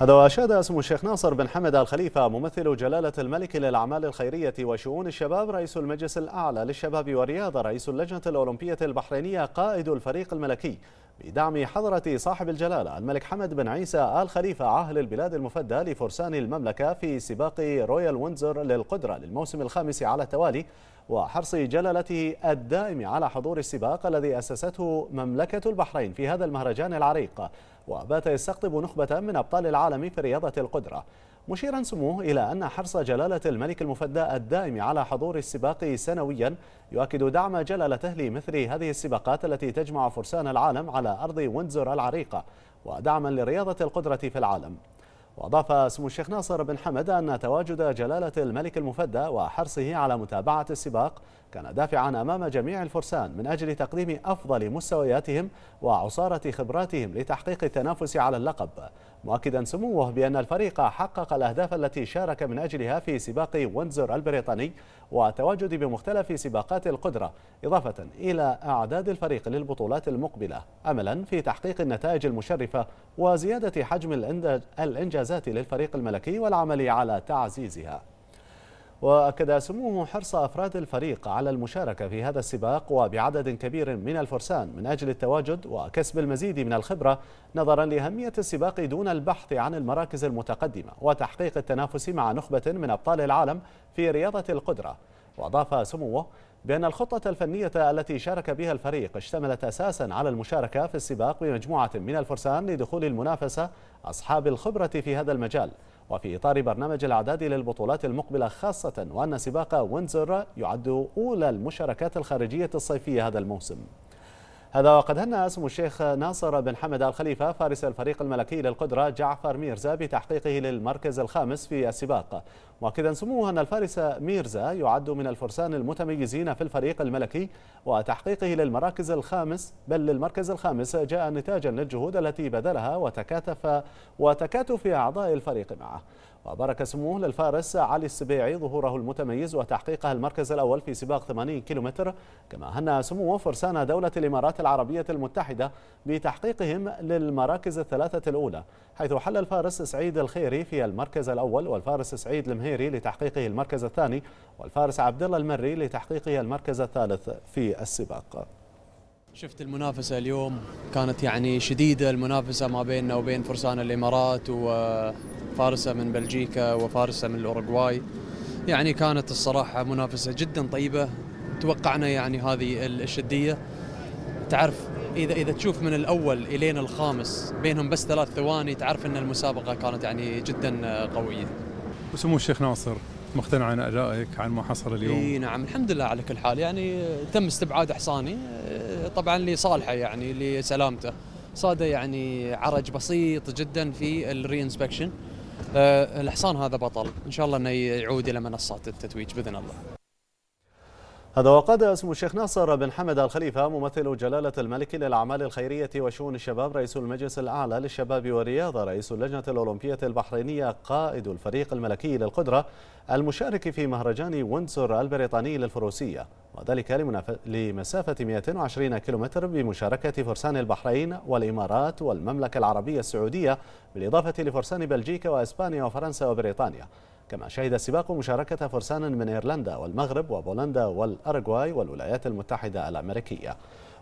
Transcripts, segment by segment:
هذا وأشاد اسم الشيخ ناصر بن حمد الخليفة ممثل جلالة الملك للأعمال الخيرية وشؤون الشباب رئيس المجلس الأعلى للشباب والرياضة رئيس اللجنة الأولمبية البحرينية قائد الفريق الملكي بدعم حضرة صاحب الجلالة الملك حمد بن عيسى آل خليفة عاهل البلاد المفدى لفرسان المملكة في سباق رويال وينزر للقدرة للموسم الخامس على التوالي وحرص جلالته الدائم على حضور السباق الذي أسسته مملكة البحرين في هذا المهرجان العريق وبات يستقطب نخبة من أبطال العالم في رياضة القدرة مشيرا سموه إلى أن حرص جلالة الملك المفدى الدائم على حضور السباق سنويا يؤكد دعم جلالته لمثل هذه السباقات التي تجمع فرسان العالم على أرض وينزور العريقة ودعما لرياضة القدرة في العالم وأضاف اسم الشيخ ناصر بن حمد أن تواجد جلالة الملك المفدى وحرصه على متابعة السباق كان دافعا أمام جميع الفرسان من أجل تقديم أفضل مستوياتهم وعصارة خبراتهم لتحقيق التنافس على اللقب مؤكدا سموه بأن الفريق حقق الأهداف التي شارك من أجلها في سباق وينزر البريطاني وتواجد بمختلف سباقات القدرة إضافة إلى أعداد الفريق للبطولات المقبلة أملا في تحقيق النتائج المشرفة وزيادة حجم الإنجازات للفريق الملكي والعمل على تعزيزها وأكد سموه حرص أفراد الفريق على المشاركة في هذا السباق وبعدد كبير من الفرسان من أجل التواجد وكسب المزيد من الخبرة نظرا لأهمية السباق دون البحث عن المراكز المتقدمة وتحقيق التنافس مع نخبة من أبطال العالم في رياضة القدرة وأضاف سموه بأن الخطة الفنية التي شارك بها الفريق اشتملت أساسا على المشاركة في السباق بمجموعة من الفرسان لدخول المنافسة أصحاب الخبرة في هذا المجال وفي إطار برنامج الإعداد للبطولات المقبلة خاصة وأن سباق وينزر يعد أولى المشاركات الخارجية الصيفية هذا الموسم هذا وقد هنى اسم الشيخ ناصر بن حمد الخليفة فارس الفريق الملكي للقدرة جعفر ميرزا بتحقيقه للمركز الخامس في السباق مؤكدا سموه أن الفارس ميرزا يعد من الفرسان المتميزين في الفريق الملكي وتحقيقه للمراكز الخامس بل للمركز الخامس جاء نتاجا للجهود التي بذلها وتكاتف وتكاتف أعضاء الفريق معه وبارك سموه للفارس علي السبيعي ظهوره المتميز وتحقيقه المركز الأول في سباق 80 كيلومتر كما هنأ سموه فرسان دولة الإمارات العربية المتحدة بتحقيقهم للمراكز الثلاثة الأولى حيث حل الفارس سعيد الخيري في المركز الأول والفارس سعيد المهيري لتحقيقه المركز الثاني والفارس عبد الله المري لتحقيقه المركز الثالث في السباق شفت المنافسة اليوم كانت يعني شديدة المنافسة ما بيننا وبين فرسان الإمارات وفارسة من بلجيكا وفارسة من الأوروغواي يعني كانت الصراحة منافسة جدا طيبة توقعنا يعني هذه الشدية تعرف إذا إذا تشوف من الأول إلين الخامس بينهم بس ثلاث ثواني تعرف أن المسابقة كانت يعني جدا قوية وسمو الشيخ ناصر مقتنع عن أدائك عن ما حصل اليوم؟ إي نعم الحمد لله على كل حال يعني تم استبعاد حصاني طبعا لصالحه يعني لسلامته صاده يعني عرج بسيط جدا في الري انسبكشن أه الحصان هذا بطل ان شاء الله انه يعود الى منصات التتويج باذن الله هذا وقد اسم الشيخ ناصر بن حمد الخليفة ممثل جلالة الملك للأعمال الخيرية وشؤون الشباب رئيس المجلس الأعلى للشباب والرياضة رئيس اللجنة الأولمبية البحرينية قائد الفريق الملكي للقدرة المشارك في مهرجان وينسور البريطاني للفروسية وذلك لمسافة 220 كيلومتر بمشاركة فرسان البحرين والإمارات والمملكة العربية السعودية بالإضافة لفرسان بلجيكا وإسبانيا وفرنسا وبريطانيا كما شهد السباق مشاركة فرسان من إيرلندا والمغرب وبولندا والأرجواي والولايات المتحدة الأمريكية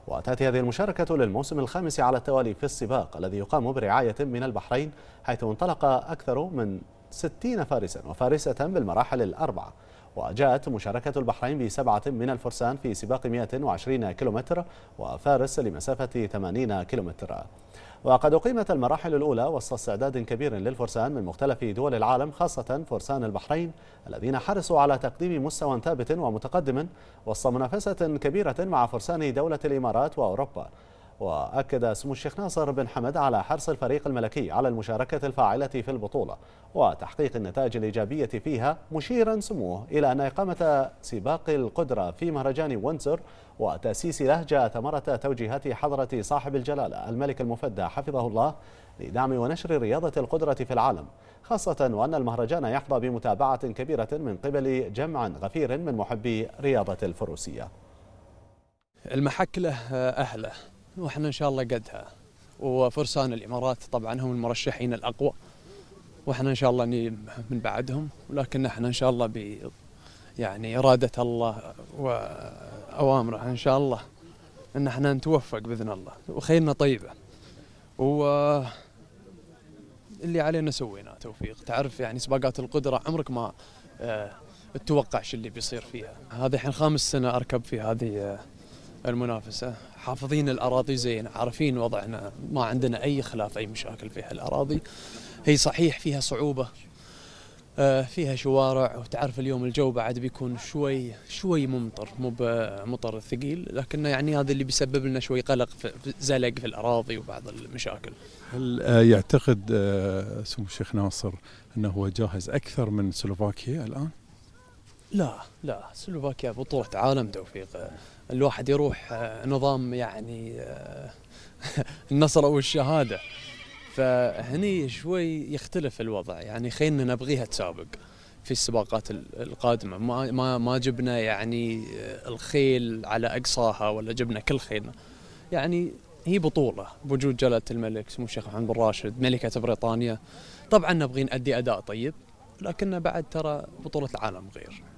وتأتي هذه المشاركة للموسم الخامس على التوالي في السباق الذي يقام برعاية من البحرين حيث انطلق أكثر من 60 فارسا وفارسة بالمراحل الأربعة وجاءت مشاركة البحرين بسبعة من الفرسان في سباق 120 كيلومتر وفارس لمسافة 80 كيلومتر وقد أقيمت المراحل الأولى وسط استعداد كبير للفرسان من مختلف دول العالم خاصة فرسان البحرين الذين حرصوا على تقديم مستوى ثابت ومتقدم وسط منافسة كبيرة مع فرسان دولة الإمارات وأوروبا وأكد سمو الشيخ ناصر بن حمد على حرص الفريق الملكي على المشاركة الفاعلة في البطولة وتحقيق النتائج الإيجابية فيها مشيرا سموه إلى أن إقامة سباق القدرة في مهرجان وينزر وتأسيس لهجة ثمرة توجيهات حضرة صاحب الجلالة الملك المفدى حفظه الله لدعم ونشر رياضة القدرة في العالم خاصة وأن المهرجان يحظى بمتابعة كبيرة من قبل جمع غفير من محبي رياضة الفروسية المحكلة أهله واحنا ان شاء الله قدها وفرسان الامارات طبعا هم المرشحين الاقوى واحنا ان شاء الله من بعدهم ولكن احنا ان شاء الله ب يعني اراده الله واوامره ان شاء الله ان احنا نتوفق باذن الله وخيرنا طيبه و اللي علينا سويناه توفيق تعرف يعني سباقات القدره عمرك ما آه، تتوقعش اللي بيصير فيها هذه الحين خامس سنه اركب في هذه آه، المنافسة حافظين الأراضي زين عارفين وضعنا ما عندنا أي خلاف أي مشاكل في هالأراضي هي صحيح فيها صعوبة آه، فيها شوارع وتعرف اليوم الجو بعد بيكون شوي شوي ممطر مو بمطر ثقيل لكنه يعني هذا اللي بيسبب لنا شوي قلق في زلق في الاراضي وبعض المشاكل. هل آه، يعتقد آه، سمو الشيخ ناصر انه هو جاهز اكثر من سلوفاكيا الان؟ لا لا سلوفاكيا بطولة عالم توفيق الواحد يروح آه، نظام يعني آه، النصر أو الشهادة فهني شوي يختلف الوضع يعني خلينا نبغيها تسابق في السباقات القادمة ما ما ما جبنا يعني آه، الخيل على أقصاها ولا جبنا كل خيلنا يعني هي بطولة بوجود جلالة الملك سمو الشيخ محمد بن راشد ملكة بريطانيا طبعا نبغي نأدي أداء طيب لكن بعد ترى بطولة العالم غير